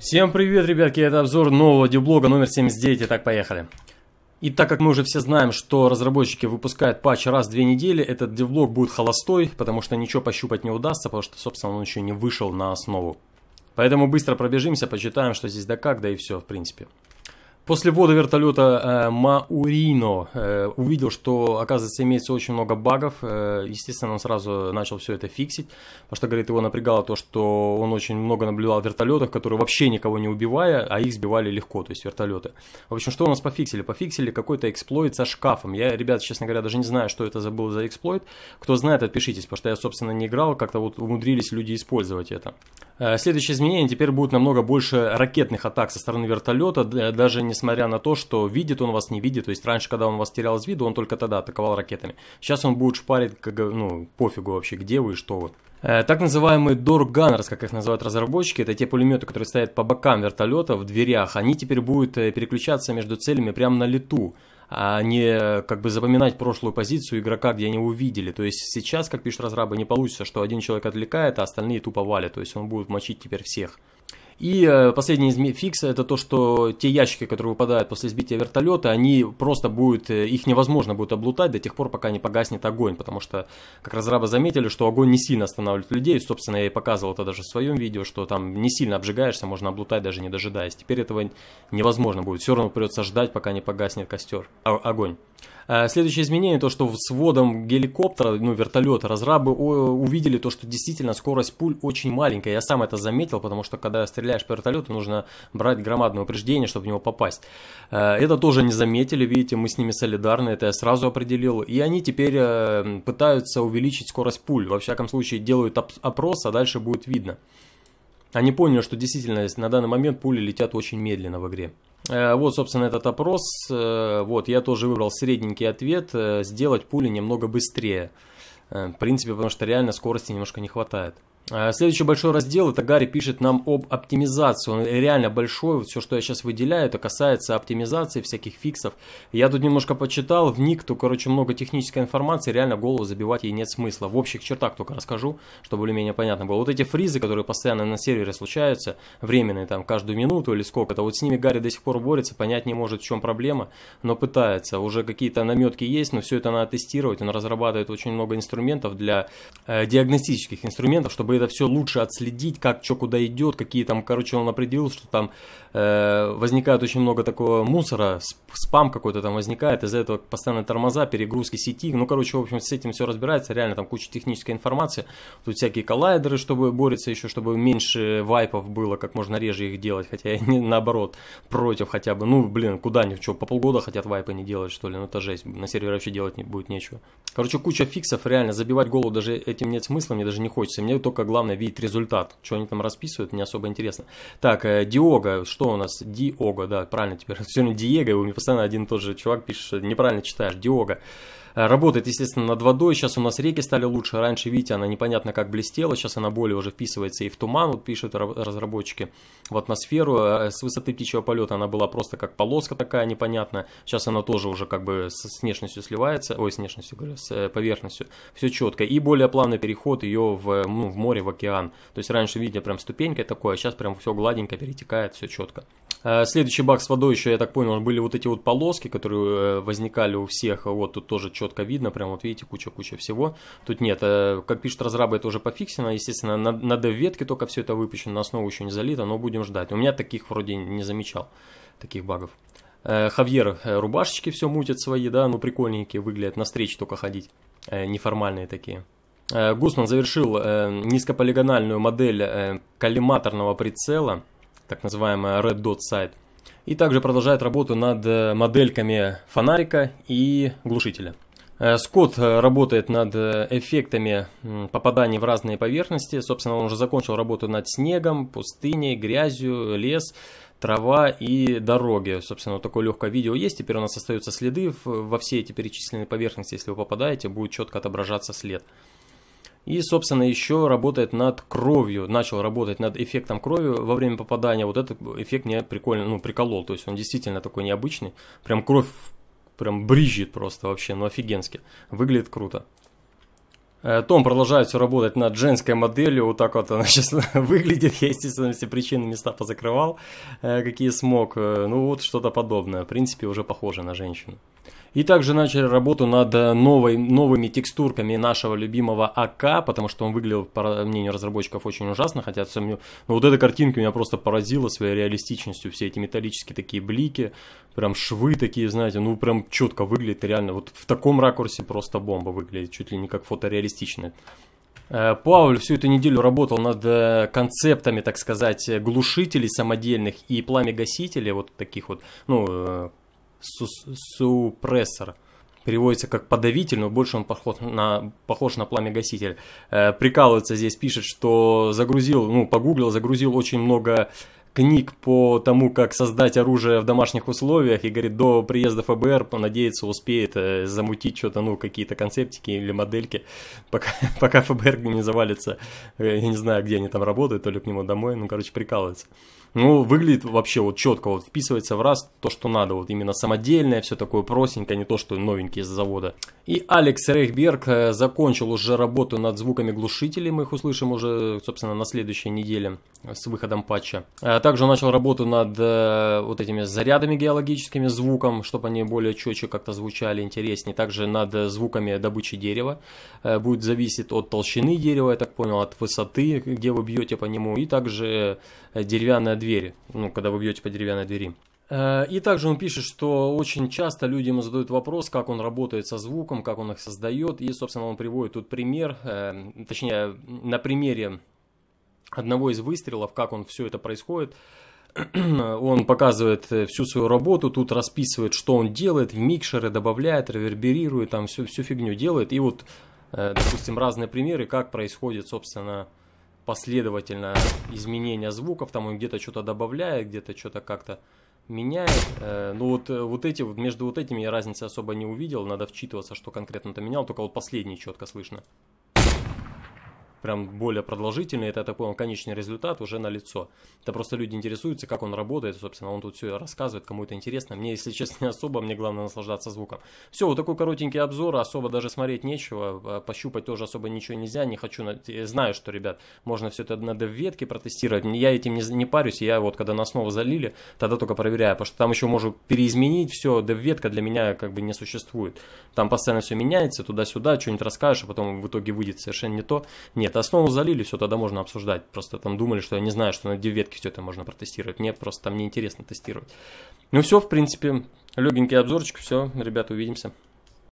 Всем привет, ребятки, это обзор нового деблога номер 79, итак, поехали. И так как мы уже все знаем, что разработчики выпускают патч раз в две недели, этот девблог будет холостой, потому что ничего пощупать не удастся, потому что, собственно, он еще не вышел на основу. Поэтому быстро пробежимся, почитаем, что здесь да как, да и все, в принципе. После ввода вертолета э, Маурино э, увидел, что, оказывается, имеется очень много багов. Э, естественно, он сразу начал все это фиксить, потому что, говорит, его напрягало то, что он очень много наблюдал вертолетов, которые вообще никого не убивая, а их сбивали легко, то есть вертолеты. В общем, что у нас пофиксили? Пофиксили какой-то эксплойт со шкафом. Я, ребят, честно говоря, даже не знаю, что это был за эксплойт. Кто знает, отпишитесь, потому что я, собственно, не играл, как-то вот умудрились люди использовать это. Э, следующее изменение, теперь будет намного больше ракетных атак со стороны вертолета, даже не несмотря на то, что видит он вас, не видит. То есть раньше, когда он вас терял из виду, он только тогда атаковал ракетами. Сейчас он будет шпарить, как, ну, пофигу вообще, где вы и что вы. Э, так называемые Door Gunners, как их называют разработчики, это те пулеметы, которые стоят по бокам вертолета в дверях. Они теперь будут э, переключаться между целями прямо на лету а не э, как бы запоминать прошлую позицию игрока, где они увидели. То есть сейчас, как пишут разрабы, не получится, что один человек отвлекает, а остальные тупо валят. То есть он будет мочить теперь всех. И э, последний из фикс это то, что те ящики, которые выпадают после сбития вертолета, они просто будут э, их невозможно будет облутать до тех пор, пока не погаснет огонь, потому что, как разрабы заметили, что огонь не сильно останавливает людей, собственно, я и показывал это даже в своем видео, что там не сильно обжигаешься, можно облутать даже не дожидаясь. Теперь этого невозможно будет, все равно придется ждать, пока не погаснет костер, а, огонь. Э, следующее изменение, то что с вводом геликоптера, ну вертолета, разрабы увидели то, что действительно скорость пуль очень маленькая. Я сам это заметил, потому что когда стреляешь по вертолету, нужно брать громадное упреждение, чтобы в него попасть. Э, это тоже не заметили, видите, мы с ними солидарны, это я сразу определил. И они теперь э, пытаются увеличить скорость пуль. Во всяком случае делают опрос, а дальше будет видно. Они поняли, что действительно на данный момент пули летят очень медленно в игре. Э, вот, собственно, этот опрос. Э, вот, я тоже выбрал средненький ответ. Э, сделать пули немного быстрее. В принципе, потому что реально скорости немножко не хватает. А, следующий большой раздел, это Гарри пишет нам об оптимизации. Он реально большой, все, что я сейчас выделяю, это касается оптимизации, всяких фиксов. Я тут немножко почитал, вник, то, короче, много технической информации, реально голову забивать ей нет смысла. В общих чертах только расскажу, чтобы более-менее понятно было. Вот эти фризы, которые постоянно на сервере случаются, временные, там, каждую минуту или сколько-то, вот с ними Гарри до сих пор борется, понять не может, в чем проблема, но пытается. Уже какие-то наметки есть, но все это надо тестировать. Он разрабатывает очень много инструментов для э, диагностических инструментов, чтобы это все лучше отследить, как что куда идет, какие там, короче, он определил, что там э, возникает очень много такого мусора, спам какой-то там возникает, из-за этого постоянно тормоза, перегрузки сети, ну, короче, в общем, с этим все разбирается, реально там куча технической информации, тут всякие коллайдеры, чтобы бороться, еще, чтобы меньше вайпов было, как можно реже их делать, хотя я не наоборот, против хотя бы, ну, блин, куда они, что, по полгода хотят вайпы не делать, что ли, ну, это жесть, на сервере вообще делать не, будет нечего. Короче, куча фиксов, реально, забивать голову даже этим нет смысла, мне даже не хочется, мне только главное видеть результат. Что они там расписывают, не особо интересно. Так, э, Диога, что у нас? Диога, да, правильно теперь. Сегодня Диего, у меня постоянно один и тот же чувак пишет, что неправильно читаешь. Диога. Э, работает, естественно, над водой. Сейчас у нас реки стали лучше. Раньше, видите, она непонятно как блестела. Сейчас она более уже вписывается и в туман, вот пишут разработчики, в атмосферу. Э, с высоты птичьего полета она была просто как полоска такая непонятная. Сейчас она тоже уже как бы с внешностью сливается. Ой, с внешностью, говорю, с э, поверхностью. Все четко. И более плавный переход ее в, ну, в море, в океан. То есть раньше, видите, прям ступенькой такое, а сейчас прям все гладенько перетекает, все четко. Э, следующий баг с водой еще, я так понял, были вот эти вот полоски, которые э, возникали у всех. Вот тут тоже четко видно, прям вот видите, куча-куча всего. Тут нет, э, как пишет разрабы, это уже пофиксено. Естественно, на, на ветке только все это выпущено, на основу еще не залито, но будем ждать. У меня таких вроде не замечал, таких багов. Хавьер рубашечки все мутят свои, да, ну прикольненькие выглядят, на встречи только ходить, неформальные такие. Гусман завершил низкополигональную модель коллиматорного прицела – так называемая Red Dot Sight. И также продолжает работу над э, модельками фонарика и глушителя. Э, Скотт э, работает над эффектами попаданий в разные поверхности. Собственно, он уже закончил работу над снегом, пустыней, грязью, лес, трава и дороги. Собственно, вот такое легкое видео есть. Теперь у нас остаются следы во все эти перечисленные поверхности. Если вы попадаете, будет четко отображаться след. И, собственно, еще работает над кровью, начал работать над эффектом крови во время попадания. Вот этот эффект мне прикольно, ну, приколол. То есть он действительно такой необычный. Прям кровь прям брижет просто вообще, ну, офигенски. Выглядит круто. Э, Том продолжает все работать над женской моделью, вот так вот она сейчас выглядит, я, естественно, все причины места позакрывал, э, какие смог, э, ну вот что-то подобное, в принципе, уже похоже на женщину. И также начали работу над э, новой, новыми текстурками нашего любимого АК, потому что он выглядел, по мнению разработчиков, очень ужасно, хотя сомню... Но ну, вот эта картинка меня просто поразила своей реалистичностью, все эти металлические такие блики, прям швы такие, знаете, ну прям четко выглядит реально, вот в таком ракурсе просто бомба выглядит, чуть ли не как фотореалистичная. Э, Пауль всю эту неделю работал над э, концептами, так сказать, глушителей самодельных и пламегасителей вот таких вот, ну, супрессор. Переводится как подавитель, но больше он похож на, похож на пламя-гаситель. Э, прикалывается здесь, пишет, что загрузил, ну, погуглил, загрузил очень много книг по тому, как создать оружие в домашних условиях, и говорит, до приезда ФБР, надеется, успеет э, замутить что-то, ну, какие-то концептики или модельки, пока, пока ФБР не завалится, э, я не знаю, где они там работают, то ли к нему домой, ну, короче, прикалывается. Ну, выглядит вообще вот четко, вот вписывается в раз то, что надо, вот именно самодельное, все такое простенькое, а не то, что новенькие с завода. И Алекс Рейхберг э, закончил уже работу над звуками глушителей, мы их услышим уже, собственно, на следующей неделе с выходом патча также начал работу над э, вот этими зарядами геологическими, звуком, чтобы они более четче как-то звучали, интереснее. Также над э, звуками добычи дерева. Э, будет зависеть от толщины дерева, я так понял, от высоты, где вы бьете по нему. И также деревянная дверь, ну, когда вы бьете по деревянной двери. И также он пишет, что очень часто люди ему задают вопрос, как он работает со звуком, как он их создает. И, собственно, он приводит тут пример, точнее, на примере одного из выстрелов, как он все это происходит. Он показывает э, всю свою работу, тут расписывает, что он делает, в микшеры добавляет, реверберирует, там всю, всю фигню делает. И вот, э, допустим, разные примеры, как происходит, собственно, последовательно изменение звуков. Там он где-то что-то добавляет, где-то что-то как-то меняет. Э, ну вот, вот эти, между вот этими я разницы особо не увидел. Надо вчитываться, что конкретно-то менял. Только вот последний четко слышно прям более продолжительный, это такой он конечный результат уже на лицо. Это просто люди интересуются, как он работает, собственно, он тут все рассказывает, кому это интересно. Мне, если честно, не особо, мне главное наслаждаться звуком. Все, вот такой коротенький обзор, особо даже смотреть нечего, а, пощупать тоже особо ничего нельзя, не хочу, знаю, что, ребят, можно все это на девветке протестировать, я этим не, не парюсь, я вот когда на снова залили, тогда только проверяю, потому что там еще можно переизменить все, девветка для меня как бы не существует. Там постоянно все меняется, туда-сюда, что-нибудь расскажешь, а потом в итоге выйдет совершенно не то. Нет, нет, основу залили, все, тогда можно обсуждать. Просто там думали, что я не знаю, что на две ветки все это можно протестировать. Мне просто там неинтересно тестировать. Ну все, в принципе, легенький обзорчик, все, ребята, увидимся.